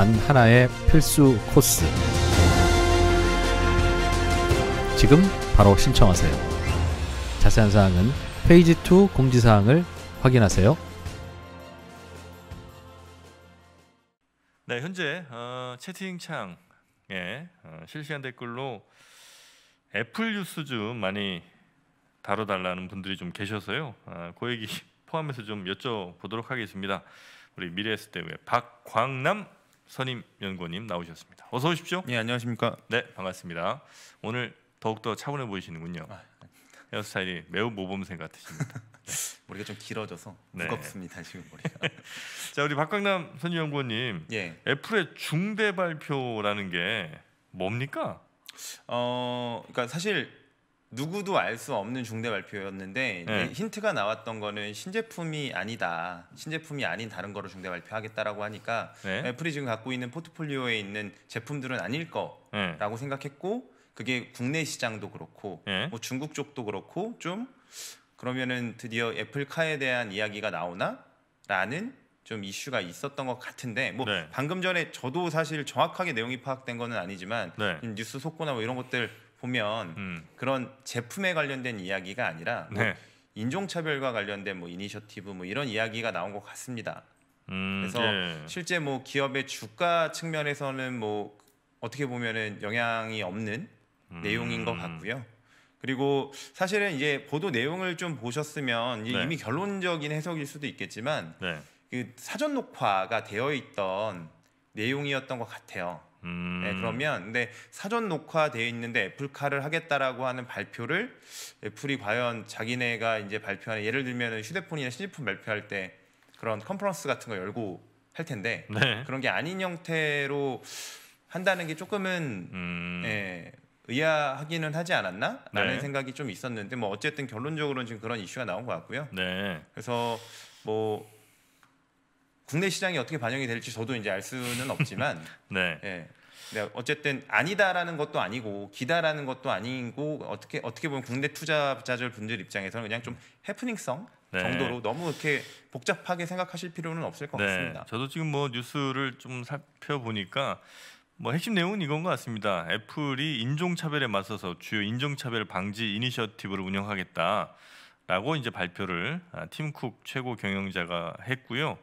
단 하나의 필수 코스. 지금 바로 신청하세요. 자세한 사항은 페이지 2 공지사항을 확인하세요. 네, 현재 어, 채팅창에 어, 실시간 댓글로 애플 뉴스 좀 많이 다뤄달라는 분들이 좀 계셔서요. 아, 그 얘기 포함해서 좀 여쭤보도록 하겠습니다. 우리 미래에스 대회 박광남 선임 연구원님 나오셨습니다. 어서 오십시오. 예, 안녕하십니까? 네, 반갑습니다. 오늘 더욱더 차분해 보이시는군요. 아, 네. 헤어스타일이 매우 모범생 같으십니다. 네. 머리가 좀 길어져서 네. 무겁습니다 지금 머리가. 자 우리 박강남 선임연구원님, 예. 애플의 중대 발표라는 게 뭡니까? 어, 그러니까 사실 누구도 알 수 없는 중대 발표였는데 네. 힌트가 나왔던 거는 신제품이 아니다. 신제품이 아닌 다른 거로 중대 발표하겠다라고 하니까 네. 애플이 지금 갖고 있는 포트폴리오에 있는 제품들은 아닐 거라고 네. 생각했고 그게 국내 시장도 그렇고 네. 뭐 중국 쪽도 그렇고 좀 그러면은 드디어 애플카에 대한 이야기가 나오나라는 좀 이슈가 있었던 것 같은데 뭐 네. 방금 전에 저도 사실 정확하게 내용이 파악된 거는 아니지만 네. 뉴스 속보나 뭐 이런 것들 보면 음. 그런 제품에 관련된 이야기가 아니라 뭐 네. 인종차별과 관련된 뭐 이니셔티브 뭐 이런 이야기가 나온 것 같습니다. 음, 그래서 예. 실제 뭐 기업의 주가 측면에서는 뭐 어떻게 보면은 영향이 없는 음. 내용인 것 같고요. 그리고 사실은 이제 보도 내용을 좀 보셨으면 네. 이미 결론적인 해석일 수도 있겠지만 네. 그 사전 녹화가 되어 있던 내용이었던 것 같아요. 음. 네, 그러면 근데 사전 녹화되어 있는데 애플카를 하겠다라고 하는 발표를 애플이 과연 자기네가 이제 발표하는 예를 들면 휴대폰이나 신제품 발표할 때 그런 컨퍼런스 같은 거 열고 할 텐데 네. 그런 게 아닌 형태로 한다는 게 조금은 음. 예, 의아하기는 하지 않았나? 라는 네. 생각이 좀 있었는데 뭐 어쨌든 결론적으로는 지금 그런 이슈가 나온 것 같고요. 네. 그래서 뭐 국내 시장이 어떻게 반영이 될지 저도 이제 알 수는 없지만 네. 예. 네, 어쨌든 아니다라는 것도 아니고 기다라는 것도 아니고 어떻게 어떻게 보면 국내 투자자들 분들 입장에서는 그냥 좀 해프닝성 네. 정도로 너무 이렇게 복잡하게 생각하실 필요는 없을 것 네. 같습니다. 저도 지금 뭐 뉴스를 좀 살펴보니까 뭐 핵심 내용은 이건 것 같습니다. 애플이 인종차별에 맞서서 주요 인종차별 방지 이니셔티브를 운영하겠다라고 이제 발표를 아, 팀쿡 최고 경영자가 했고요.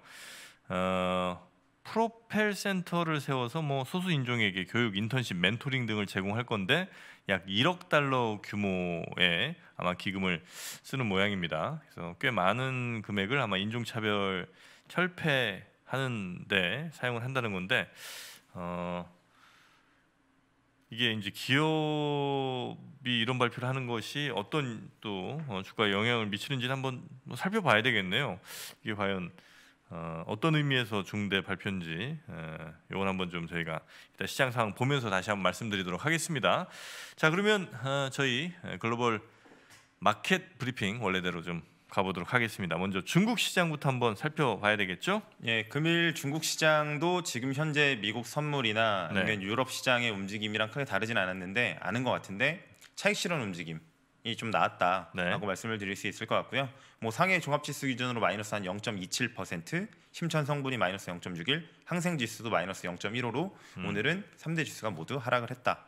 어, 프로펠 센터를 세워서 뭐 소수 인종에게 교육, 인턴십, 멘토링 등을 제공할 건데 약 1억 달러 규모의 아마 기금을 쓰는 모양입니다. 그래서 꽤 많은 금액을 아마 인종차별 철폐하는데 사용을 한다는 건데 어, 이게 이제 기업이 이런 발표를 하는 것이 어떤 또 어, 주가에 영향을 미치는지 한번 뭐 살펴봐야 되겠네요. 이게 과연 어, 떤 의미에서 중대 발표인지 어, 이건 한번 좀 저희가 일단 시장 상황 보면서 다시 한번 말씀드리도록 하겠습니다. 자 그러면 어, 저희 글로벌 마켓 브리핑 원래대로 좀 가보도록 하겠습니다. 먼저 중국 시장부터 한번 살펴봐야 되겠죠? 예, 금일 중국 시장도 지금 현재 미국 선물이나 네. 아니면 네. 유럽 시장의 움직임이랑 크게 다르진 않았는데 아는 것 같은데 차익 실현 움직임 좀 나았다라고 네. 말씀을 드릴 수 있을 것 같고요. 뭐 상해 종합지수 기준으로 마이너스 한 0.27%, 심천 성분이 마이너스 0.61, 항생 지수도 마이너스 0.15로 음. 오늘은 3대 지수가 모두 하락을 했다.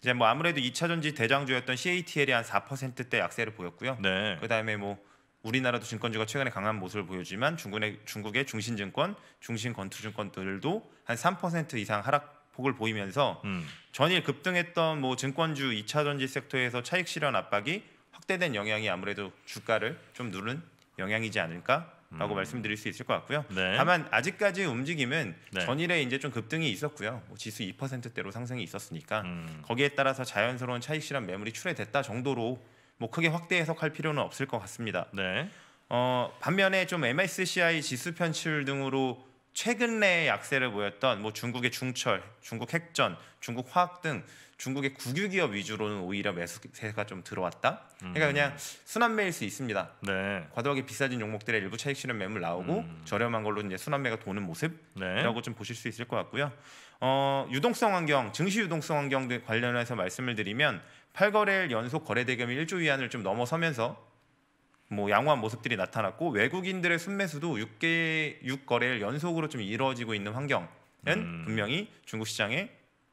이제 뭐 아무래도 2차 전지 대장주였던 CATL이 한 4%대 약세를 보였고요. 네. 그다음에 뭐 우리나라도 증권주가 최근에 강한 모습을 보여주지만 중국의, 중국의 중신증권, 중신건투증권들도 한 3% 이상 하락 폭을 보이면서 음. 전일 급등했던 뭐 증권주, 2차 전지 섹터에서 차익 실현 압박이 확대된 영향이 아무래도 주가를 좀 누른 영향이지 않을까? 라고 음. 말씀드릴 수 있을 것 같고요. 네. 다만 아직까지 움직임은 네. 전일에 이제 좀 급등이 있었고요. 뭐 지수 2%대로 상승이 있었으니까 음. 거기에 따라서 자연스러운 차익 실현 매물이 출회됐다 정도로 뭐 크게 확대 해석할 필요는 없을 것 같습니다. 네. 어, 반면에 좀 MSCI 지수 편출 등으로 최근에 약세를 보였던 뭐 중국의 중철, 중국 핵전, 중국 화학 등 중국의 국유 기업 위주로는 오히려 매수세가 좀 들어왔다. 그러니까 음. 그냥 순환매일 수 있습니다. 네. 과도하게 비싸진 종목들의 일부 차익 실현 매물 나오고 음. 저렴한 걸로 이제 순환매가 도는 모습이라고 네. 좀 보실 수 있을 것 같고요. 어, 유동성 환경, 증시 유동성 환경 등 관련해서 말씀을 드리면 8거래일 연속 거래대금이 1조 위안을 좀 넘어서면서 뭐 양호한 모습들이 나타났고 외국인들의 순매수도 6개 6거래일 연속으로 좀 이루어지고 있는 환경은 음. 분명히 중국 시장의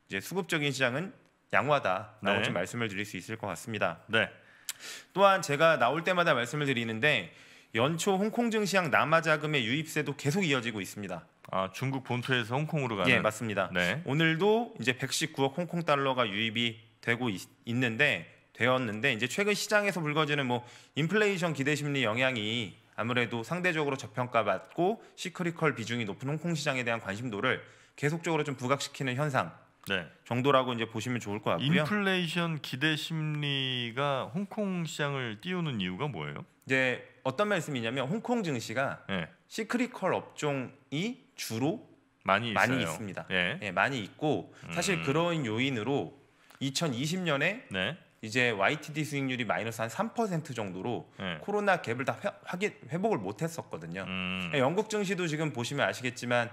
이제 수급적인 시장은 양호하다라고 네. 좀 말씀을 드릴 수 있을 것 같습니다. 네. 또한 제가 나올 때마다 말씀을 드리는데 연초 홍콩 증시향 남아 자금의 유입세도 계속 이어지고 있습니다. 아 중국 본토에서 홍콩으로 가는. 예 맞습니다. 네. 오늘도 이제 119억 홍콩 달러가 유입이 되고 있, 는데 되었는데 이제 최근 시장에서 불거지는 뭐 인플레이션 기대 심리 영향이 아무래도 상대적으로 저평가받고 시크리컬 비중이 높은 홍콩 시장에 대한 관심도를 계속적으로 좀 부각시키는 현상 네. 정도라고 이제 보시면 좋을 것 같고요. 인플레이션 기대 심리가 홍콩 시장을 띄우는 이유가 뭐예요? 이제 어떤 말씀이냐면 홍콩 증시가 네. 시크리컬 업종이 주로 많이, 많이 있습니다. 예. 네. 많이 있고 사실 음. 그런 요인으로 2020년에 이제 YTD 수익률이 마이너스 한 3% 정도로 네. 코로나 갭을 다 회, 확인, 회복을 못 했었거든요. 음. 예, 영국 증시도 지금 보시면 아시겠지만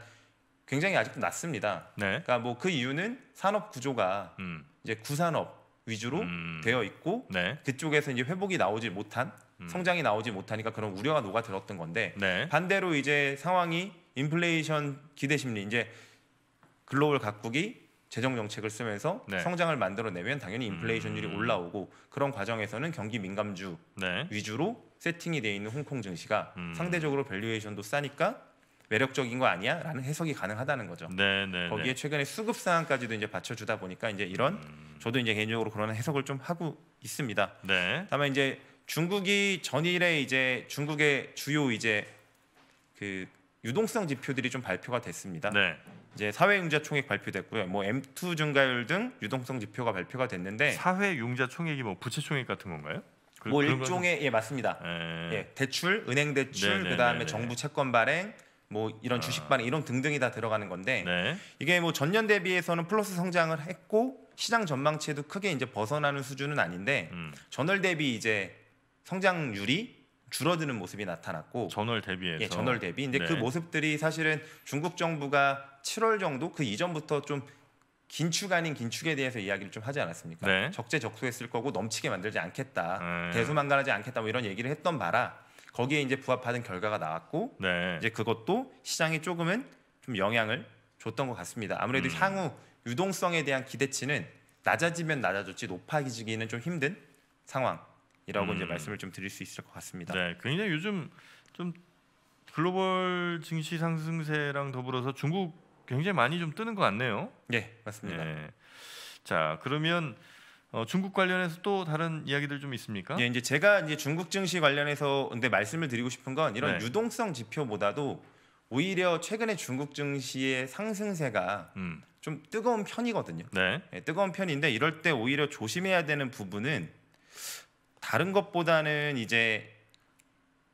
굉장히 아직도 낮습니다. 네. 그러니까 뭐 그 이유는 산업 구조가 음. 이제 구산업 위주로 음. 되어 있고 네. 그쪽에서 이제 회복이 나오지 못한 음. 성장이 나오지 못하니까 그런 우려가 녹아들었던 건데 네. 반대로 이제 상황이 인플레이션 기대 심리 이제 글로벌 각국이 재정 정책을 쓰면서 네. 성장을 만들어내면 당연히 인플레이션율이 음... 올라오고 그런 과정에서는 경기 민감주 네. 위주로 세팅이 돼 있는 홍콩 증시가 음... 상대적으로 밸류에이션도 싸니까 매력적인 거 아니야? 라는 해석이 가능하다는 거죠. 네, 네, 네. 거기에 최근에 수급 상황까지도 이제 받쳐주다 보니까 이제 이런 음... 저도 이제 개인적으로 그런 해석을 좀 하고 있습니다. 네. 다만 이제 중국이 전일에 이제 중국의 주요 이제 그 유동성 지표들이 좀 발표가 됐습니다. 네. 이제 사회융자 총액 발표됐고요. 뭐 M2 증가율 등 유동성 지표가 발표가 됐는데 사회융자 총액이 뭐 부채 총액 같은 건가요? 그, 뭐 일종의 건... 예 맞습니다. 에... 예. 예 대출, 은행 대출, 네, 네, 그다음에 네, 정부 채권 발행 뭐 이런 아. 주식 발행 이런 등등이 다 들어가는 건데 네. 이게 뭐 전년 대비해서는 플러스 성장을 했고 시장 전망치에도 크게 이제 벗어나는 수준은 아닌데 음. 전월 대비 이제 성장률이 줄어드는 모습이 나타났고 전월 대비해서 예, 전월 대비 근데 그 네. 그 모습들이 사실은 중국 정부가 7월 정도 그 이전부터 좀 긴축 아닌 긴축에 대해서 이야기를 좀 하지 않았습니까? 네. 적재적소했을 거고 넘치게 만들지 않겠다, 네. 대수만간하지 않겠다 뭐 이런 얘기를 했던 바라 거기에 이제 부합하는 결과가 나왔고 네. 이제 그것도 시장에 조금은 좀 영향을 줬던 것 같습니다. 아무래도 음. 향후 유동성에 대한 기대치는 낮아지면 낮아졌지 높아지기는 좀 힘든 상황이라고 음. 이제 말씀을 좀 드릴 수 있을 것 같습니다. 네, 굉장히 요즘 좀 글로벌 증시 상승세랑 더불어서 중국 굉장히 많이 좀 뜨는 것 같네요. 네, 맞습니다. 예. 자, 그러면 어, 중국 관련해서 또 다른 이야기들 좀 있습니까? 예, 이제 제가 이제 중국 증시 관련해서 근데 말씀을 드리고 싶은 건 이런 네. 유동성 지표보다도 오히려 최근에 중국 증시의 상승세가 음. 좀 뜨거운 편이거든요. 네. 예, 뜨거운 편인데 이럴 때 오히려 조심해야 되는 부분은 다른 것보다는 이제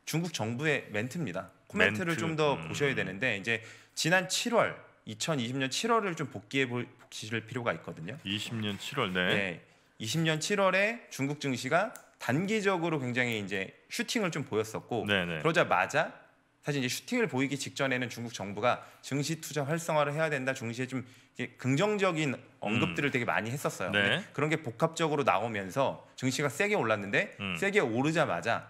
중국 정부의 멘트입니다. 코멘트를 멘트. 좀더 음. 보셔야 되는데 이제 지난 7월 2020년 7월을 좀 복기해 보실 필요가 있거든요. 20년 7월 네. 네. 20년 7월에 중국 증시가 단기적으로 굉장히 이제 슈팅을 좀 보였었고 네네. 그러자마자 사실 이제 슈팅을 보이기 직전에는 중국 정부가 증시 투자 활성화를 해야 된다 증시에 좀 긍정적인 언급들을 음. 되게 많이 했었어요 네. 그런 게 복합적으로 나오면서 증시가 세게 올랐는데 음. 세게 오르자마자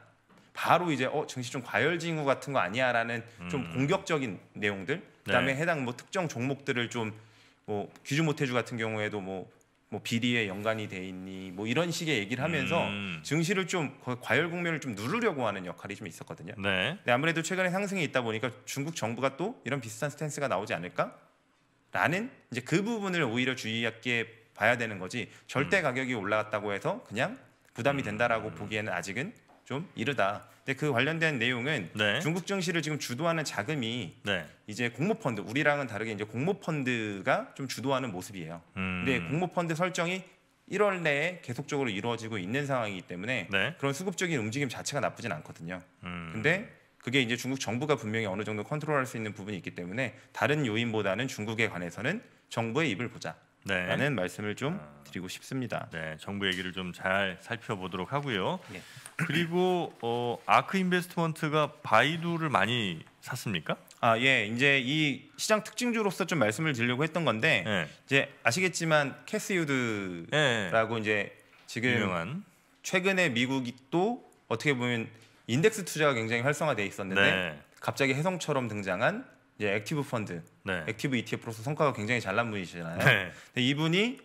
바로 이제 어 증시 좀 과열징후 같은 거 아니야라는 음. 좀 공격적인 내용들 그다음에 네. 해당 뭐 특정 종목들을 좀뭐 귀주 모태주 같은 경우에도 뭐뭐 뭐 비리에 연관이 돼 있니 뭐 이런 식의 얘기를 하면서 음. 증시를 좀 과열 국면을 좀 누르려고 하는 역할이 좀 있었거든요. 네. 근데 아무래도 최근에 상승이 있다 보니까 중국 정부가 또 이런 비슷한 스탠스가 나오지 않을까라는 이제 그 부분을 오히려 주의하게 봐야 되는 거지 절대 음. 가격이 올라갔다고 해서 그냥 부담이 된다라고 음. 보기에는 아직은 좀 이르다. 근데 그 관련된 내용은 네. 중국 증시를 지금 주도하는 자금이 네. 이제 공모 펀드 우리랑은 다르게 이제 공모 펀드가 좀 주도하는 모습이에요. 음. 근데 공모 펀드 설정이 1월 내에 계속적으로 이루어지고 있는 상황이기 때문에 네. 그런 수급적인 움직임 자체가 나쁘진 않거든요. 음. 근데 그게 이제 중국 정부가 분명히 어느 정도 컨트롤할 수 있는 부분이 있기 때문에 다른 요인보다는 중국에 관해서는 정부의 입을 보자. 네. 라는 말씀을 좀 아. 드리고 싶습니다. 네, 정부 얘기를 좀 잘 살펴보도록 하고요. 네. 그리고 어, 아크 인베스트먼트가 바이두를 많이 샀습니까? 아, 예. 이제 이 시장 특징주로서 좀 말씀을 드리려고 했던 건데 네. 이제 아시겠지만 캐스유드라고 네. 이제 지금 유명한. 최근에 미국이 또 어떻게 보면 인덱스 투자가 굉장히 활성화돼 있었는데 네. 갑자기 해성처럼 등장한 이제 예, 액티브 펀드, 네. 액티브 ETF로서 성과가 굉장히 잘난 분이시잖아요. 네. 이분이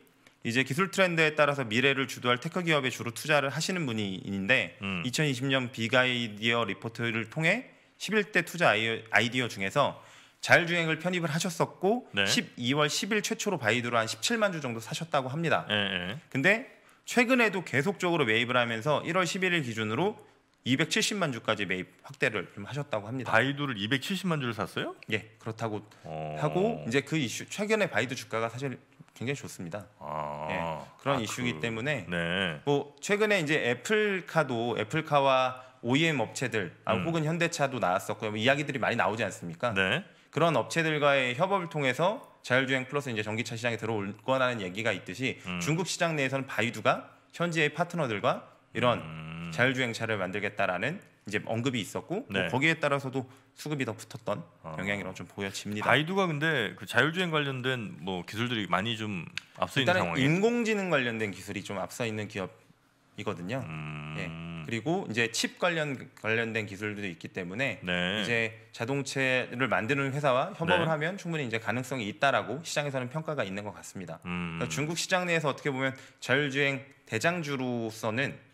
이제 기술 트렌드에 따라서 미래를 주도할 테크 기업에 주로 투자를 하시는 분이있는데 음. 2020년 비가이디어 리포트를 통해 11대 투자 아이디어 중에서 자율주행을 편입을 하셨었고 네. 12월 10일 최초로 바이드로 한 17만 주 정도 사셨다고 합니다. 네. 근데 최근에도 계속적으로 매입을 하면서 1월 11일 기준으로 270만 주까지 매입 확대를 하셨다고 합니다. 바이두를 270만 주를 샀어요? 예, 그렇다고 어... 하고 이제 그 이슈 최근에 바이두 주가가 사실 굉장히 좋습니다. 아... 예, 그런 아, 이슈이기 그... 때문에 네. 뭐 최근에 이제 애플카도 애플카와 OEM 업체들 아, 음. 혹은 현대차도 나왔었고요. 뭐 이야기들이 많이 나오지 않습니까? 네. 그런 업체들과의 협업을 통해서 자율주행 플러스 이제 전기차 시장에 들어올 거라는 얘기가 있듯이 음. 중국 시장 내에서는 바이두가 현지의 파트너들과 이런 음. 자율주행차를 만들겠다라는 이제 언급이 있었고 네. 뭐 거기에 따라서도 수급이 더 붙었던 아. 영향이라고 좀 보여집니다. 바이두가 근데 그 자율주행 관련된 뭐 기술들이 많이 좀 앞서 있는 상황이에요. 인공지능 관련된 기술이 좀 앞서 있는 기업이거든요. 음... 예. 그리고 이제 칩 관련 관련된 기술들도 있기 때문에 네. 이제 자동차를 만드는 회사와 협업을 네. 하면 충분히 이제 가능성이 있다라고 시장에서는 평가가 있는 것 같습니다. 음... 그러니까 중국 시장 내에서 어떻게 보면 자율주행 대장주로서는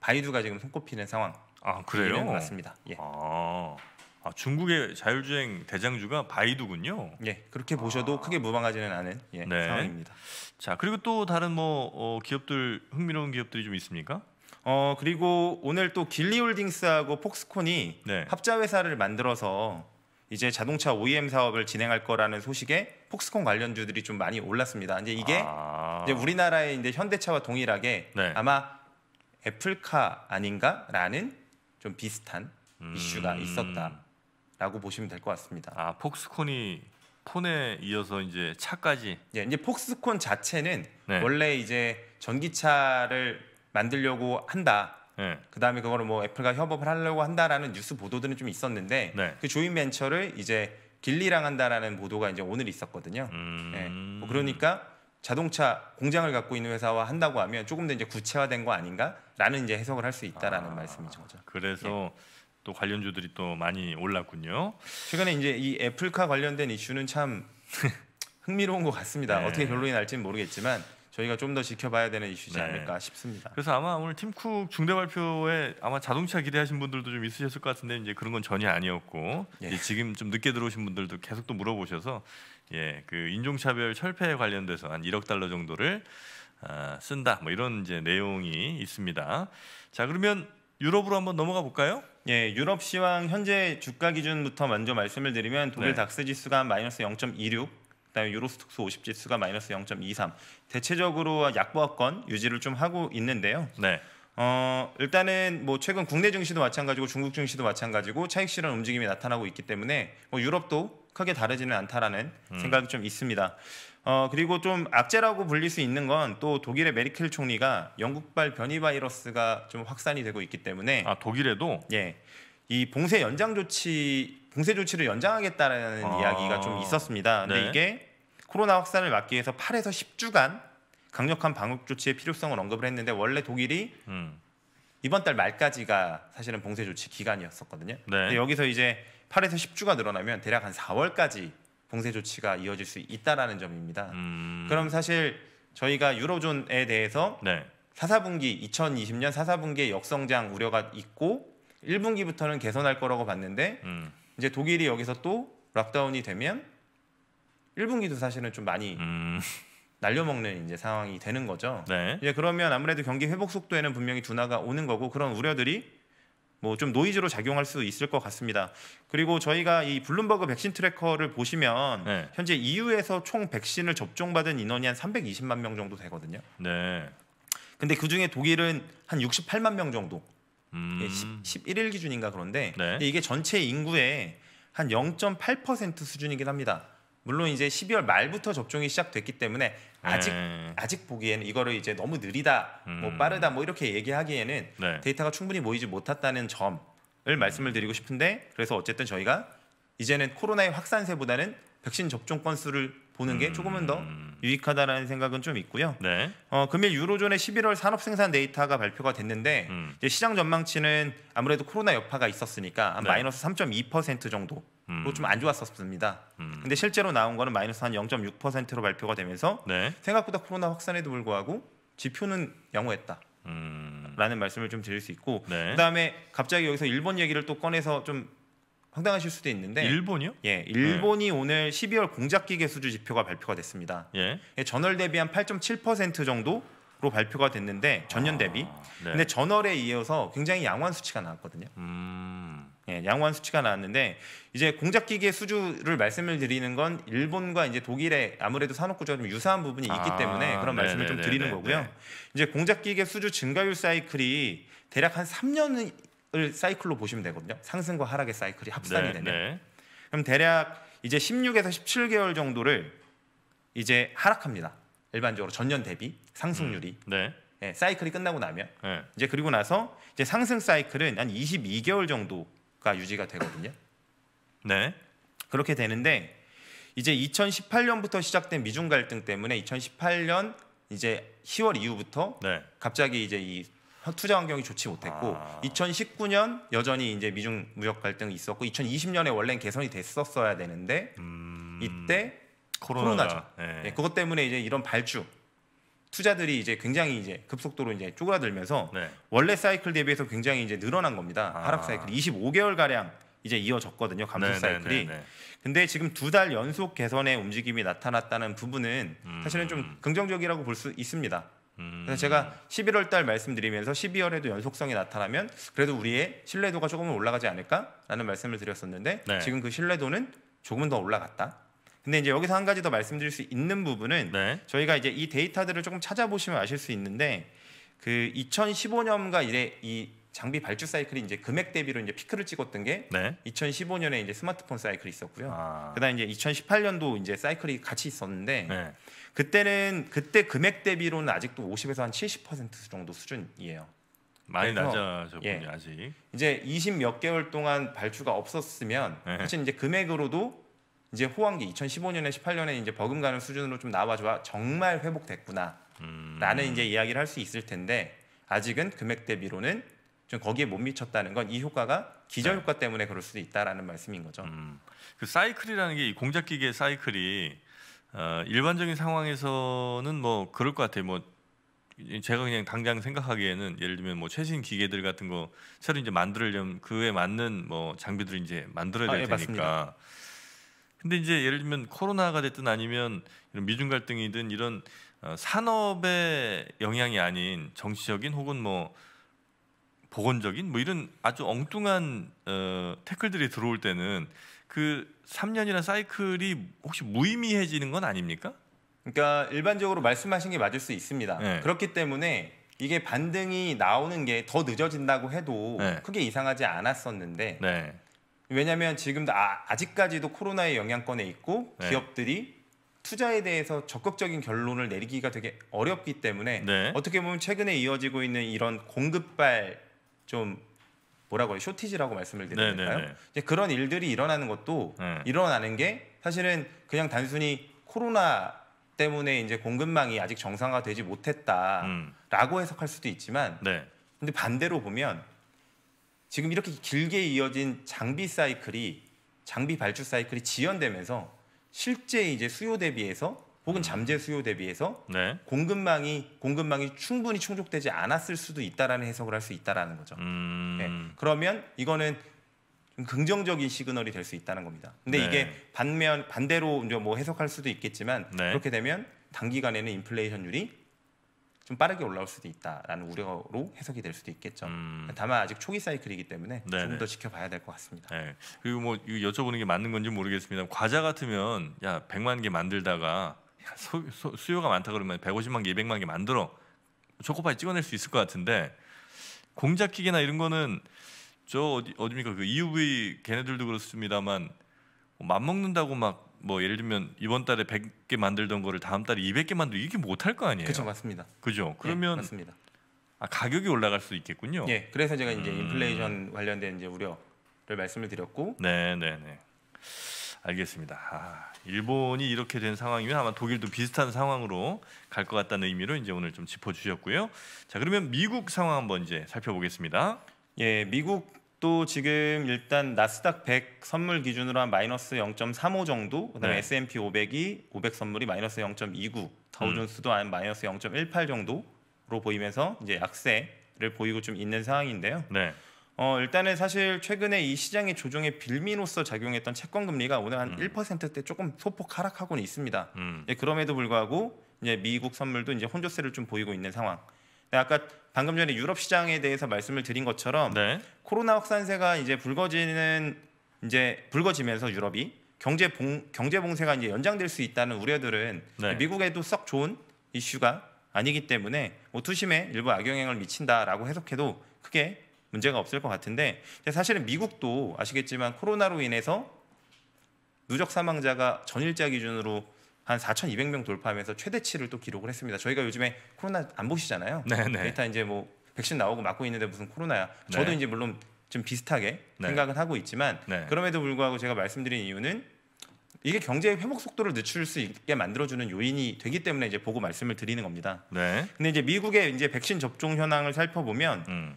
바이두가 지금 손꼽히는 상황. 아 그래요? 맞습니다. 예. 아, 아, 중국의 자율주행 대장주가 바이두군요. 예, 그렇게 보셔도 아. 크게 무방하지는 않은 예, 네. 상황입니다. 자 그리고 또 다른 뭐 어, 기업들 흥미로운 기업들이 좀 있습니까? 어 그리고 오늘 또 길리홀딩스하고 폭스콘이 네. 합자 회사를 만들어서 이제 자동차 OEM 사업을 진행할 거라는 소식에 폭스콘 관련주들이 좀 많이 올랐습니다. 이제 이게 아... 이제 우리나라의 이제 현대차와 동일하게 네. 아마 애플카 아닌가라는 좀 비슷한 음... 이슈가 있었다라고 보시면 될 것 같습니다. 아 폭스콘이 폰에 이어서 이제 차까지. 예, 이제 폭스콘 자체는 네. 원래 이제 전기차를 만들려고 한다. 네. 그 다음에 그거를 뭐 애플과 협업을 하려고 한다라는 뉴스 보도들은 좀 있었는데 네. 그 조인 벤처를 이제 길리랑 한다라는 보도가 이제 오늘 있었거든요. 음... 예. 뭐 그러니까 자동차 공장을 갖고 있는 회사와 한다고 하면 조금 더 이제 구체화된 거 아닌가라는 이제 해석을 할 수 있다라는 아, 말씀인 거죠. 그래서 예. 또 관련주들이 또 많이 올랐군요. 최근에 이제 이 애플카 관련된 이슈는 참 흥미로운 것 같습니다. 네. 어떻게 결론이 날지는 모르겠지만 저희가 좀 더 지켜봐야 되는 이슈지 네. 않을까 싶습니다. 그래서 아마 오늘 팀쿡 중대 발표에 아마 자동차 기대하신 분들도 좀 있으셨을 것 같은데 이제 그런 건 전혀 아니었고 예. 지금 좀 늦게 들어오신 분들도 계속 또 물어보셔서 예, 그 인종차별 철폐에 관련돼서 한 1억 달러 정도를 아, 쓴다 뭐 이런 이제 내용이 있습니다. 자 그러면 유럽으로 한번 넘어가 볼까요? 예, 유럽 시황 현재 주가 기준부터 먼저 말씀을 드리면 독일 네. 닥스 지수가 마이너스 0.26, 그다음에 유로스톡스 50지수가 마이너스 0.23. 대체적으로 약보합권 유지를 좀 하고 있는데요. 네. 어, 일단은 뭐 최근 국내 증시도 마찬가지고 중국 증시도 마찬가지고 차익 실현 움직임이 나타나고 있기 때문에 뭐 유럽도 크게 다르지는 않다라는 음. 생각이 좀 있습니다. 어, 그리고 좀 악재라고 불릴 수 있는 건 또 독일의 메리켈 총리가 영국발 변이 바이러스가 좀 확산이 되고 있기 때문에 아, 독일에도 예. 이 봉쇄 연장 조치 봉쇄 조치를 연장하겠다라는 아 이야기가 좀 있었습니다. 근데 네. 이게 코로나 확산을 막기 위해서 8에서 10주간 강력한 방역 조치의 필요성을 언급을 했는데 원래 독일이 음. 이번 달 말까지가 사실은 봉쇄 조치 기간이었었거든요. 네. 근데 여기서 이제 8에서 10주가 늘어나면 대략 한 4월까지 봉쇄 조치가 이어질 수 있다라는 점입니다. 음. 그럼 사실 저희가 유로존에 대해서 네. 4사분기 2020년 4사분기에 역성장 우려가 있고 1분기부터는 개선할 거라고 봤는데 음. 이제 독일이 여기서 또 락다운이 되면 1분기도 사실은 좀 많이 음. 날려먹는 이제 상황이 되는 거죠. 네. 이제 그러면 아무래도 경기 회복 속도에는 분명히 둔화가 오는 거고 그런 우려들이 뭐 좀 노이즈로 작용할 수 있을 것 같습니다. 그리고 저희가 이 블룸버그 백신 트래커를 보시면 네. 현재 EU에서 총 백신을 접종받은 인원이 한 320만 명 정도 되거든요. 네. 근데 그 중에 독일은 한 68만 명 정도. 음. 1 예, 1일 기준인가 그런데 네. 이게 전체 인구의 한 0.8% 수준이긴 합니다. 물론 이제 12월 말부터 접종이 시작됐기 때문에 아직 네. 아직 보기에는 이거를 이제 너무 느리다, 뭐 음. 뭐 빠르다, 뭐 이렇게 얘기하기에는 네. 데이터가 충분히 모이지 못했다는 점을 말씀을 드리고 싶은데 그래서 어쨌든 저희가 이제는 코로나의 확산세보다는 백신 접종 건수를 보는 게 음. 조금은 더 유익하다라는 생각은 좀 있고요. 네. 어, 금일 유로존의 11월 산업 생산 데이터가 발표가 됐는데 음. 이제 시장 전망치는 아무래도 코로나 여파가 있었으니까 한 네. 마이너스 3.2% 정도. 로좀안 음. 좋았었습니다. 음. 근데 실제로 나온 거는 마이너스 한 0.6%로 발표가 되면서 네. 생각보다 코로나 확산에도 불구하고 지표는 양호했다. 음. 라는 말씀을 좀 드릴 수 있고 네. 그다음에 갑자기 여기서 일본 얘기를 또 꺼내서 좀 황당하실 수도 있는데 일본이요? 예, 네. 일본이 네. 오늘 12월 공작기 계수주 지표가 발표가 됐습니다. 예. 예 전월 대비한 8.7% 정도 로 발표가 됐는데 전년 대비. 아, 네. 근데 전월에 이어서 굉장히 양호한 수치가 나왔거든요. 음. 예, 양호한 수치가 나왔는데 이제 공작기계 수주를 말씀을 드리는 건 일본과 이제 독일의 아무래도 산업구조가 좀 유사한 부분이 있기 아, 때문에 그런 네, 말씀을 네, 좀 드리는 거고요. 네네. 이제 공작기계 수주 증가율 사이클이 대략 한 3년 을 사이클로 보시면 되거든요. 상승과 하락의 사이클이 합산이 네, 되는 네. 그럼 대략 이제 16에서 17개월 정도를 이제 하락합니다. 일반적으로 전년 대비 상승률이 음, 네. 네, 사이클이 끝나고 나면 예. 이제 그리고 나서 이제 상승 사이클은 한 22개월 정도가 유지가 되거든요. 네. 그렇게 되는데 이제 2018년부터 시작된 미중 갈등 때문에 2018년 이제 10월 이후부터 네. 갑자기 이제 이 투자 환경이 좋지 못했고 아. 2019년 여전히 이제 미중 무역 갈등이 있었고 2020년에 원래는 개선이 됐었어야 되는데 음. 이때 코로나. 죠 네. 예. 네, 예, 그것 때문에 이제 이런 발주 투자들이 이제 굉장히 이제 급속도로 이제 쪼그라들면서 네. 원래 사이클 대비해서 굉장히 이제 늘어난 겁니다. 아. 하락 사이클 25개월 가량 이제 이어졌거든요. 감소 네네네네. 네, 사이클이. 네, 네. 근데 지금 두 달 연속 개선의 움직임이 나타났다는 부분은 음. 사실은 좀 긍정적이라고 볼 수 있습니다. 음. 그래서 제가 11월 달 말씀드리면서 12월에도 연속성이 나타나면 그래도 우리의 신뢰도가 조금은 올라가지 않을까라는 말씀을 드렸었는데 네. 지금 그 신뢰도는 조금 더 올라갔다. 근데 이제 여기서 한 가지 더 말씀드릴 수 있는 부분은 네. 저희가 이제 이 데이터들을 조금 찾아보시면 아실 수 있는데 그 2015년과 이래 이 장비 발주 사이클이 이제 금액 대비로 이제 피크를 찍었던 게 네. 2015년에 이제 스마트폰 사이클이 있었고요. 아. 그다음 에 이제 2018년도 이제 사이클이 같이 있었는데 네. 그때는 그때 금액 대비로는 아직도 50에서 한 70% 정도 수준이에요. 많이 낮아졌군요 예. 아직. 이제 20몇 개월 동안 발주가 없었으면 네. 사실 이제 금액으로도 이제 호황기 2015년에 18년에 이제 버금가는 수준으로 좀 나와줘야 정말 회복됐구나라는 음. 이제 이야기를 할 수 있을 텐데 아직은 금액 대비로는 좀 거기에 못 미쳤다는 건 이 효과가 기저 네. 효과 때문에 그럴 수도 있다라는 말씀인 거죠. 음. 그 사이클이라는 게 공작기계 사이클이 어, 일반적인 상황에서는 뭐 그럴 것 같아요. 뭐 제가 그냥 당장 생각하기에는 예를 들면 뭐 최신 기계들 같은 거 새로 이제 만들려면 그에 맞는 뭐 장비들을 이제 만들어야 될 아, 예, 테니까. 맞습니다. 근데 이제 예를 들면 코로나가 됐든 아니면 이런 미중 갈등이든 이런 어, 산업의 영향이 아닌 정치적인 혹은 뭐 보건적인 뭐 이런 아주 엉뚱한 어, 태클들이 들어올 때는 그 3년이라는 사이클이 혹시 무의미해지는 건 아닙니까? 그러니까 일반적으로 말씀하신 게 맞을 수 있습니다. 네. 그렇기 때문에 이게 반등이 나오는 게 더 늦어진다고 해도 네. 크게 이상하지 않았었는데 네. 왜냐하면 지금도 아, 직까지도 코로나의 영향권에 있고 네. 기업들이 투자에 대해서 적극적인 결론을 내리기가 되게 어렵기 때문에 네. 어떻게 보면 최근에 이어지고 있는 이런 공급발 좀 뭐라고 해요? 쇼티지라고 말씀을 드리는가요? 네, 네, 네. 이제 그런 일들이 일어나는 것도 네. 일어나는 게 사실은 그냥 단순히 코로나 때문에 이제 공급망이 아직 정상화되지 못했다라고 음. 해석할 수도 있지만 네. 근데 반대로 보면 지금 이렇게 길게 이어진 장비 사이클이 장비 발주 사이클이 지연되면서 실제 이제 수요 대비해서 혹은 잠재 수요 대비해서 네. 공급망이 공급망이 충분히 충족되지 않았을 수도 있다라는 해석을 할 수 있다라는 거죠. 음... 네. 그러면 이거는 긍정적인 시그널이 될 수 있다는 겁니다. 근데 네. 이게 반면 반대로 이제 뭐 해석할 수도 있겠지만 네. 그렇게 되면 단기간에는 인플레이션율이 좀 빠르게 올라올 수도 있다라는 우려로 해석이 될 수도 있겠죠. 음... 다만 아직 초기 사이클이기 때문에 좀더 네, 네. 지켜봐야 될 것 같습니다. 네. 그리고 뭐 여쭤보는 게 맞는 건지 모르겠습니다. 과자 같으면 야 100만 개 만들다가 수, 요가 많다 그러면 150만 개, 200만 개 만들어 초코파이 찍어낼 수 있을 것 같은데 공작 기계나 이런 거는 저 어디 어디입니까 그 EUV 걔네들도 그렇습니다만 뭐 맘먹는다고막 뭐 예를 들면 이번 달에 100개 만들던 거를 다음 달에 200개 만들 이게 못할 거 아니에요? 그렇죠 맞습니다. 그죠? 예, 그러면 예, 맞습니다. 아, 가격이 올라갈 수 있겠군요. 예, 그래서 제가 이제 음... 인플레이션 관련된 이제 우려를 말씀을 드렸고. 네, 네, 네. 알겠습니다. 아, 일본이 이렇게 된 상황이면 아마 독일도 비슷한 상황으로 갈 것 같다는 의미로 이제 오늘 좀 짚어주셨고요. 자 그러면 미국 상황 한번 이제 살펴보겠습니다. 예, 미국도 지금 일단 나스닥 100 선물 기준으로 한 마이너스 0.35 정도, 그다음에 네. S&P 500이 500 선물이 마이너스 0.29, 다우존스도 음. 한 마이너스 0.18 정도로 보이면서 이제 약세를 보이고 좀 있는 상황인데요. 네. 어, 일단은 사실 최근에 이 시장의 조정의 빌미로서 작용했던 채권 금리가 오늘 한 음. 1%대 조금 소폭 하락하고는 있습니다. 음. 예, 그럼에도 불구하고 이제 미국 선물도 이제 혼조세를 좀 보이고 있는 상황. 네, 아까 방금 전에 유럽 시장에 대해서 말씀을 드린 것처럼 네. 코로나 확산세가 이제 불거지는 이제 불거지면서 유럽이 경제 봉 경제 봉쇄가 이제 연장될 수 있다는 우려들은 네. 미국에도 썩 좋은 이슈가 아니기 때문에 오투심에 일부 악영향을 미친다라고 해석해도 크게 문제가 없을 것 같은데 사실은 미국도 아시겠지만 코로나로 인해서 누적 사망자가 전일자 기준으로 한 4,200명 돌파하면서 최대치를 또 기록을 했습니다. 저희가 요즘에 코로나 안 보시잖아요. 네네. 일단 네. 이제 뭐 백신 나오고 맞고 있는데 무슨 코로나야. 저도 네. 이제 물론 좀 비슷하게 네. 생각은 하고 있지만 네. 그럼에도 불구하고 제가 말씀드린 이유는 이게 경제의 회복 속도를 늦출 수 있게 만들어주는 요인이 되기 때문에 이제 보고 말씀을 드리는 겁니다. 네. 근데 이제 미국의 이제 백신 접종 현황을 살펴보면 음.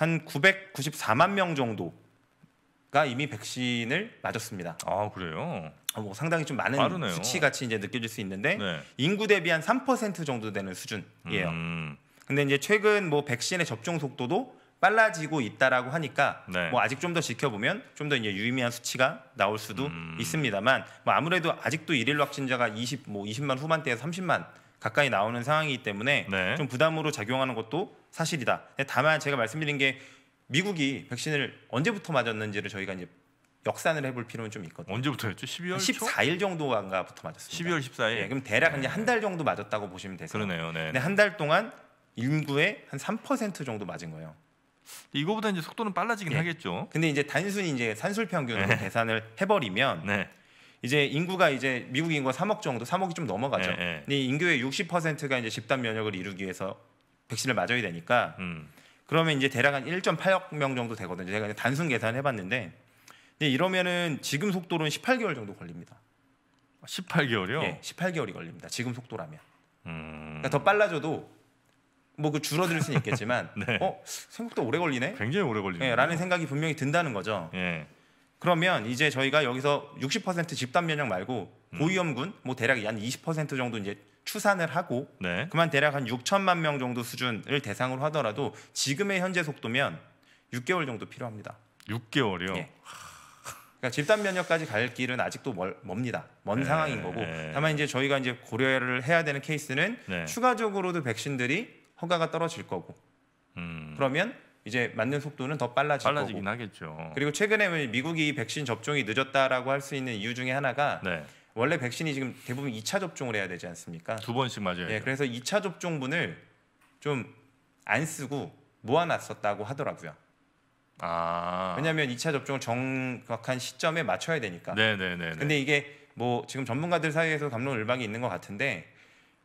한 994만 명 정도가 이미 백신을 맞았습니다. 아 그래요? 어, 뭐 상당히 좀 많은 빠르네요. 수치 같이 이제 느껴질 수 있는데 네. 인구 대비 한3% 정도 되는 수준이에요. 음. 근데 이제 최근 뭐 백신의 접종 속도도 빨라지고 있다라고 하니까 네. 뭐 아직 좀 더 지켜보면 좀 더 이제 유의미한 수치가 나올 수도 음. 있습니다만 뭐 아무래도 아직도 일일 확진자가 20 뭐 20만 후반대에서 30만 가까이 나오는 상황이기 때문에 네. 좀 부담으로 작용하는 것도 사실이다. 다만 제가 말씀드린 게 미국이 백신을 언제부터 맞았는지를 저희가 이제 역산을 해볼 필요는 좀 있거든요. 언제부터였죠? 12월 14일 정도가부터 인 맞았습니다. 12월 14일. 네, 그럼 대략 네. 한달 정도 맞았다고 보시면 되세요. 그러네요. 네. 근데 한달 동안 인구의 한 3% 정도 맞은 거예요. 이거보다 이제 속도는 빨라지긴 네. 하겠죠. 근데 이제 단순히 이제 산술 평균으로 네. 계산을 해버리면 네. 이제 인구가 이제 미국 인구가 3억 정도, 3억이 좀 넘어가죠. 예, 예. 이 인구의 60%가 이제 집단 면역을 이루기 위해서 백신을 맞아야 되니까 음. 그러면 이제 대략 한 1.8억 명 정도 되거든요. 제가 이제 단순 계산을 해봤는데 이러면은 지금 속도로는 18개월 정도 걸립니다. 18개월이요? 예, 18개월이 걸립니다. 지금 속도라면. 음... 그러니까 더 빨라져도 뭐 그 줄어들 수는 있겠지만 네. 어 생각보다 오래 걸리네. 굉장히 오래 걸리네. 예, 라는 생각이 분명히 든다는 거죠. 예. 그러면 이제 저희가 여기서 60% 집단 면역 말고 음. 고위험군 뭐 대략 한 20% 정도 이제 추산을 하고 네. 그만 대략 한 6천만 명 정도 수준을 대상으로 하더라도 지금의 현재 속도면 6개월 정도 필요합니다. 6개월이요? 예. 그러니까 집단 면역까지 갈 길은 아직도 멀, 멉니다. 먼 네. 상황인 거고 다만 이제 저희가 이제 고려를 해야 되는 케이스는 네. 추가적으로도 백신들이 허가가 떨어질 거고 음. 그러면 이제 맞는 속도는 더 빨라질 빨라지긴 거고. 하겠죠. 그리고 최근에 미국이 백신 접종이 늦었다라고 할 수 있는 이유 중에 하나가 네. 원래 백신이 지금 대부분 2차 접종을 해야 되지 않습니까? 두 번씩 맞아요. 예, 그래서 2차 접종분을 좀 안 쓰고 모아놨었다고 하더라고요. 아. 왜냐하면 2차 접종을 정확한 시점에 맞춰야 되니까. 네네네. 네, 네, 네. 근데 이게 뭐 지금 전문가들 사이에서 감론을박이 있는 것 같은데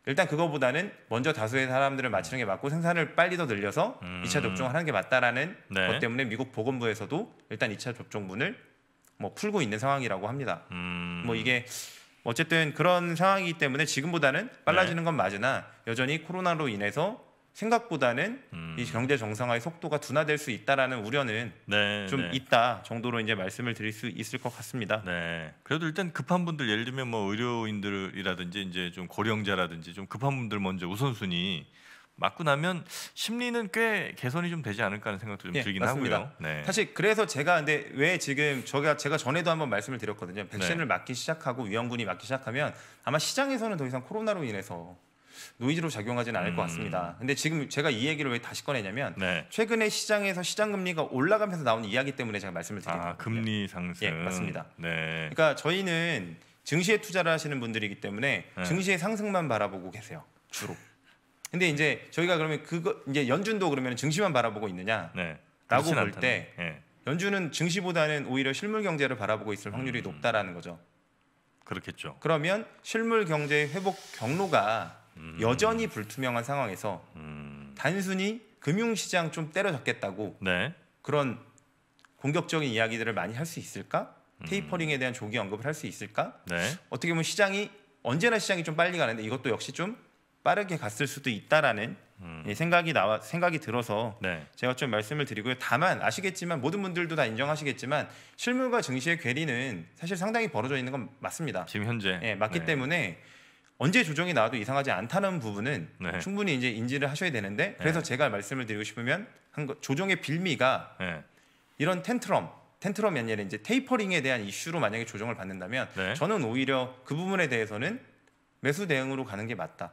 일단 그거보다는 먼저 다수의 사람들을 맞추는 게 맞고 생산을 빨리 더 늘려서 음. 이차 접종을 하는 게 맞다라는 네. 것 때문에 미국 보건부에서도 일단 이차 접종문을 뭐 풀고 있는 상황이라고 합니다. 음. 뭐 이게 어쨌든 그런 상황이기 때문에 지금보다는 빨라지는 네. 건 맞으나 여전히 코로나로 인해서 생각보다는 음. 이 경제 정상화의 속도가 둔화될 수 있다라는 우려는 네, 좀 네. 있다 정도로 이제 말씀을 드릴 수 있을 것 같습니다. 네. 그래도 일단 급한 분들 예를 들면 뭐 의료인들이라든지 이제 좀 고령자라든지 좀 급한 분들 먼저 우선순위 맞고 나면 심리는 꽤 개선이 좀 되지 않을까 하는 생각도 좀 예, 들긴 네, 하고요. 네. 사실 그래서 제가 근데 왜 지금 저가 제가 전에도 한번 말씀을 드렸거든요. 네. 백신을 네. 맞기 시작하고 위험군이 맞기 시작하면 아마 시장에서는 더 이상 코로나로 인해서 노이즈로 작용하지는 않을 음. 것 같습니다. 음. 근데 지금 제가 이 얘기를 왜 다시 꺼내냐면 네. 최근에 시장에서 시장 금리가 올라가면서 나온 이야기 때문에 제가 말씀을 드리는 아, 금리 예, 상승. 예, 맞습니다. 네. 그러니까 저희는 증시에 투자를 하시는 분들이기 때문에 네. 증시의 상승만 바라보고 계세요. 주로. 근데 이제 저희가 그러면 그거 이제 연준도 그러면 증시만 바라보고 있느냐라고 볼때 네. 예. 연준은 증시보다는 오히려 실물 경제를 바라보고 있을 확률이 음. 높다라는 거죠. 그렇겠죠. 그러면 실물 경제의 회복 경로가 음. 여전히 불투명한 상황에서 음. 단순히 금융시장 좀 때려잡겠다고 네. 그런 공격적인 이야기들을 많이 할 수 있을까? 음. 테이퍼링에 대한 조기 언급을 할 수 있을까? 네. 어떻게 보면 시장이 언제나 시장이 좀 빨리 가는데 이것도 역시 좀 빠르게 갔을 수도 있다라는 음. 예, 생각이 나와 생각이 들어서 네. 제가 좀 말씀을 드리고요. 다만 아시겠지만 모든 분들도 다 인정하시겠지만 실물과 증시의 괴리는 사실 상당히 벌어져 있는 건 맞습니다. 지금 현재 예, 맞기 네. 때문에 언제 조정이 나와도 이상하지 않다는 부분은 네. 충분히 이제 인지를 하셔야 되는데 네. 그래서 제가 말씀을 드리고 싶으면 한 거, 조정의 빌미가 네. 이런 텐트럼 텐트럼이 아니라 이제 테이퍼링에 대한 이슈로 만약에 조정을 받는다면 네. 저는 오히려 그 부분에 대해서는 매수 대응으로 가는 게 맞다.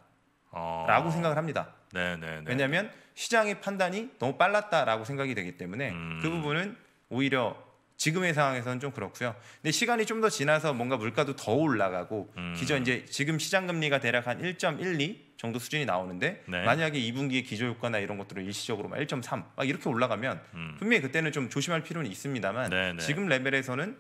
아. 라고 생각을 합니다. 네네네. 왜냐하면 시장의 판단이 너무 빨랐다라고 생각이 되기 때문에 음... 그 부분은 오히려 지금의 상황에서는 좀 그렇고요. 근데 시간이 좀 더 지나서 뭔가 물가도 더 올라가고 음. 기존 이제 지금 시장 금리가 대략 한 1.12 정도 수준이 나오는데 네. 만약에 2분기에 기조 효과나 이런 것들을 일시적으로 막1.3막 이렇게 올라가면 음. 분명히 그때는 좀 조심할 필요는 있습니다만 네네. 네. 지금 레벨에서는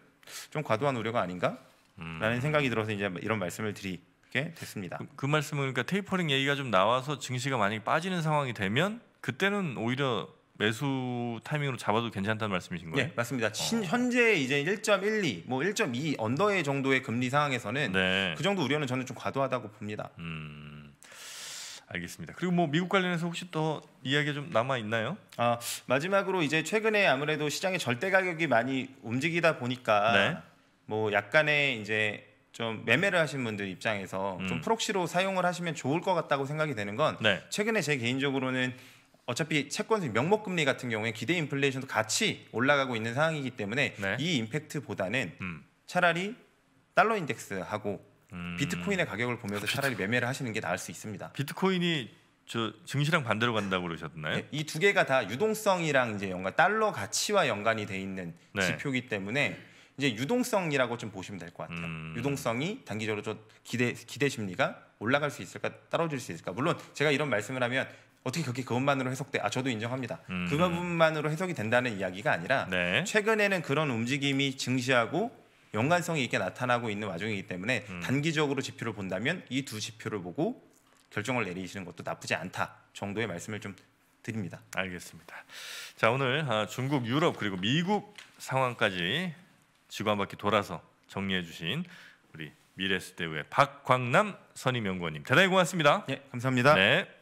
좀 과도한 우려가 아닌가라는 음. 생각이 들어서 이제 이런 말씀을 드리게 됐습니다. 그, 그 말씀은 그러니까 테이퍼링 얘기가 좀 나와서 증시가 만약에 빠지는 상황이 되면 그때는 오히려 매수 타이밍으로 잡아도 괜찮다는 말씀이신 거예요? 네, 맞습니다. 어. 현재 이제 1.12, 뭐 1.2 언더의 정도의 금리 상황에서는 네. 그 정도 우려는 저는 좀 과도하다고 봅니다. 음, 알겠습니다. 그리고 뭐 미국 관련해서 혹시 더 이야기 좀 남아 있나요? 아 마지막으로 이제 최근에 아무래도 시장의 절대 가격이 많이 움직이다 보니까 네. 뭐 약간의 이제 좀 매매를 하신 분들 입장에서 음. 좀 프록시로 사용을 하시면 좋을 것 같다고 생각이 되는 건 네. 최근에 제 개인적으로는 어차피 채권 세 명목 금리 같은 경우에 기대 인플레이션도 같이 올라가고 있는 상황이기 때문에 네. 이 임팩트보다는 음. 차라리 달러 인덱스하고 음. 비트코인의 가격을 보면서 그렇죠. 차라리 매매를 하시는 게 나을 수 있습니다. 비트코인이 저 증시랑 반대로 간다고 그러셨나요? 네, 이두 개가 다 유동성이랑 이제 연관 달러 가치와 연관이 돼 있는 네. 지표이기 때문에 이제 유동성이라고 좀 보시면 될 것 같아요. 음. 유동성이 단기적으로 좀 기대 기대 심리가 올라갈 수 있을까 떨어질 수 있을까 물론 제가 이런 말씀을 하면 어떻게 그렇게 그것만으로 해석돼? 아 저도 인정합니다. 음. 그것만으로 해석이 된다는 이야기가 아니라 네. 최근에는 그런 움직임이 증시하고 연관성이 있게 나타나고 있는 와중이기 때문에 음. 단기적으로 지표를 본다면 이 두 지표를 보고 결정을 내리시는 것도 나쁘지 않다 정도의 말씀을 좀 드립니다. 알겠습니다. 자 오늘 아, 중국, 유럽 그리고 미국 상황까지 지구 한 바퀴 돌아서 정리해 주신 우리 미래스대우의 박광남 선임연구원님 대단히 고맙습니다. 예, 감사합니다. 네.